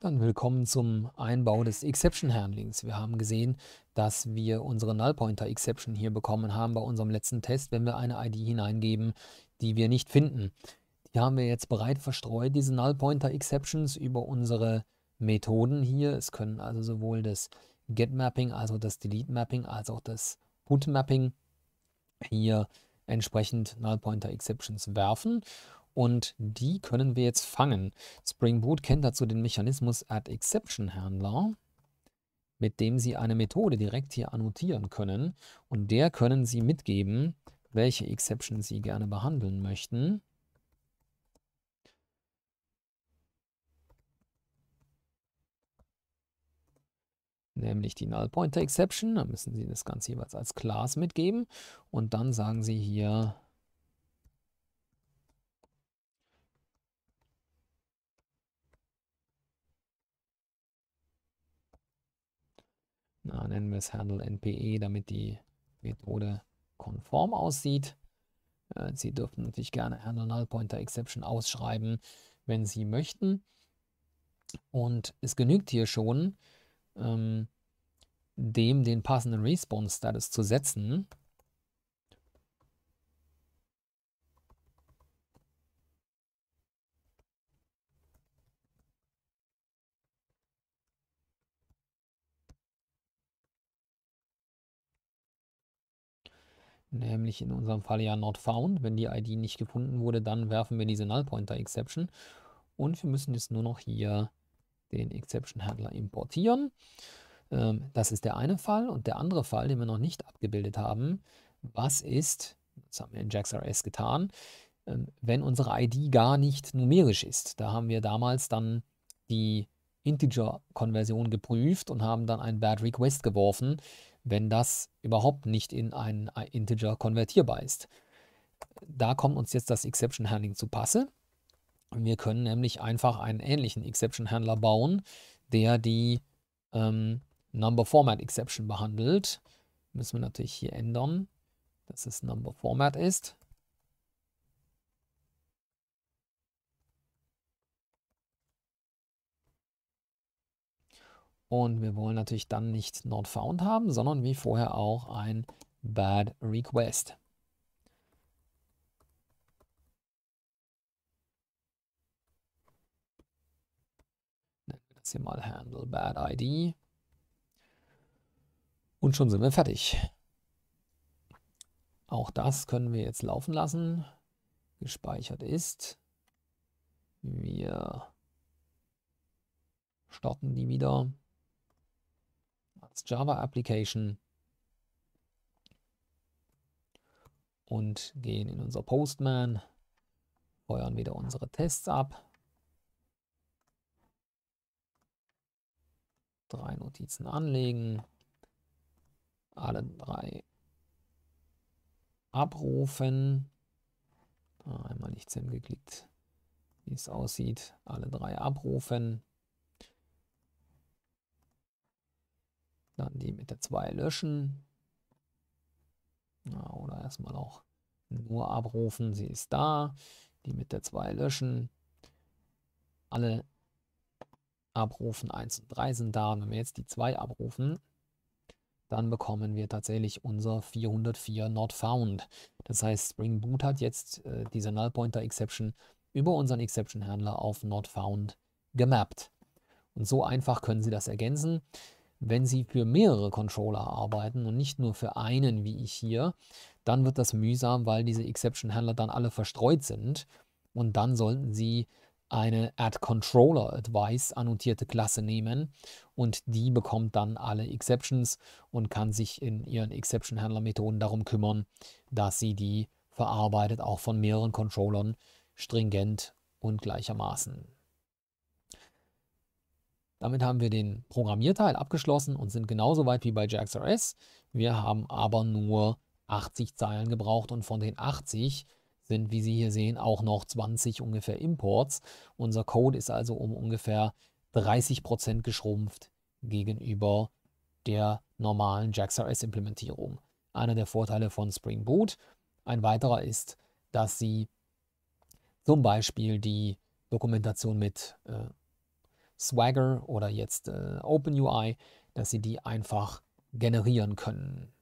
Dann willkommen zum Einbau des Exception Handlings. Wir haben gesehen, dass wir unsere Null Pointer Exception hier bekommen haben bei unserem letzten Test, wenn wir eine ID hineingeben, die wir nicht finden. Die haben wir jetzt breit verstreut, diese Null Pointer Exceptions, über unsere Methoden hier. Es können also sowohl das Get Mapping, also das Delete Mapping, als auch das Put Mapping hier entsprechend Null Pointer Exceptions werfen und die können wir jetzt fangen. Spring Boot kennt dazu den Mechanismus Add Exception Handler, mit dem Sie eine Methode direkt hier annotieren können und der können Sie mitgeben, welche Exception Sie gerne behandeln möchten. nämlich die Null Pointer Exception. Da müssen Sie das Ganze jeweils als Class mitgeben und dann sagen Sie hier Na, nennen wir es Handle NPE, damit die Methode konform aussieht. Äh, Sie dürfen natürlich gerne Handle Null Pointer Exception ausschreiben, wenn Sie möchten. Und es genügt hier schon, ähm, dem den passenden Response Status zu setzen. nämlich in unserem Fall ja not found. Wenn die ID nicht gefunden wurde, dann werfen wir diese Null Pointer Exception und wir müssen jetzt nur noch hier den Exception Handler importieren. Ähm, das ist der eine Fall und der andere Fall, den wir noch nicht abgebildet haben, was ist, das haben wir in JaxRS getan, ähm, wenn unsere ID gar nicht numerisch ist. Da haben wir damals dann die Integer-Konversion geprüft und haben dann ein Bad Request geworfen, wenn das überhaupt nicht in ein äh, Integer konvertierbar ist. Da kommt uns jetzt das Exception Handling zu Passe. Wir können nämlich einfach einen ähnlichen Exception Handler bauen, der die ähm, Number Format Exception behandelt. Müssen wir natürlich hier ändern, dass es Number Format ist. Und wir wollen natürlich dann nicht not found haben, sondern wie vorher auch ein bad request. Nennen wir das hier mal handle bad ID. Und schon sind wir fertig. Auch das können wir jetzt laufen lassen. Gespeichert ist. Wir starten die wieder als Java Application und gehen in unser Postman, feuern wieder unsere Tests ab. Drei Notizen anlegen, alle drei abrufen. Einmal nicht Sim geklickt, wie es aussieht. Alle drei abrufen. Dann die mit der 2 löschen. Ja, oder erstmal auch nur abrufen, sie ist da. Die mit der 2 löschen. Alle abrufen, 1 und 3 sind da. Und wenn wir jetzt die 2 abrufen, dann bekommen wir tatsächlich unser 404 not found. Das heißt, Spring Boot hat jetzt äh, diese Null Pointer Exception über unseren Exception Handler auf not found gemappt. Und so einfach können Sie das ergänzen. Wenn Sie für mehrere Controller arbeiten und nicht nur für einen, wie ich hier, dann wird das mühsam, weil diese Exception-Handler dann alle verstreut sind. Und dann sollten Sie eine Add Controller Advice annotierte Klasse nehmen und die bekommt dann alle Exceptions und kann sich in ihren Exception Handler Methoden darum kümmern, dass sie die verarbeitet auch von mehreren Controllern stringent und gleichermaßen. Damit haben wir den Programmierteil abgeschlossen und sind genauso weit wie bei JAXRS. Wir haben aber nur 80 Zeilen gebraucht und von den 80 sind, wie Sie hier sehen, auch noch 20 ungefähr Imports. Unser Code ist also um ungefähr 30% geschrumpft gegenüber der normalen JAXRS-Implementierung. Einer der Vorteile von Spring Boot. Ein weiterer ist, dass Sie zum Beispiel die Dokumentation mit äh, Swagger oder jetzt äh, OpenUI, dass Sie die einfach generieren können.